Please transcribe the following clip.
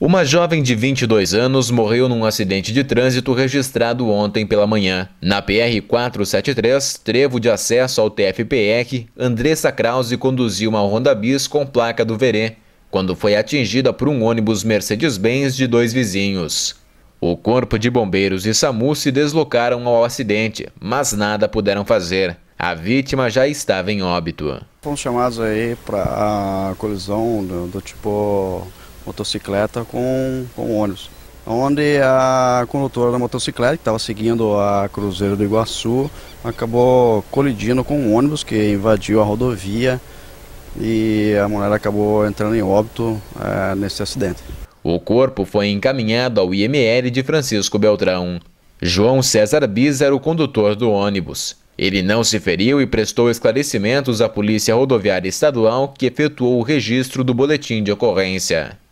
Uma jovem de 22 anos morreu num acidente de trânsito registrado ontem pela manhã. Na PR-473, trevo de acesso ao TFPR, Andressa Krause conduziu uma Honda Bis com placa do Verê, quando foi atingida por um ônibus Mercedes-Benz de dois vizinhos. O Corpo de Bombeiros e SAMU se deslocaram ao acidente, mas nada puderam fazer. A vítima já estava em óbito. Fomos chamados aí para a colisão do, do, tipo motocicleta com, com ônibus, onde a condutora da motocicleta, que estava seguindo a Cruzeiro do Iguaçu, acabou colidindo com um ônibus que invadiu a rodovia e a mulher acabou entrando em óbito é, nesse acidente. O corpo foi encaminhado ao IML de Francisco Beltrão. João César Bis era o condutor do ônibus. Ele não se feriu e prestou esclarecimentos à Polícia Rodoviária Estadual, que efetuou o registro do boletim de ocorrência.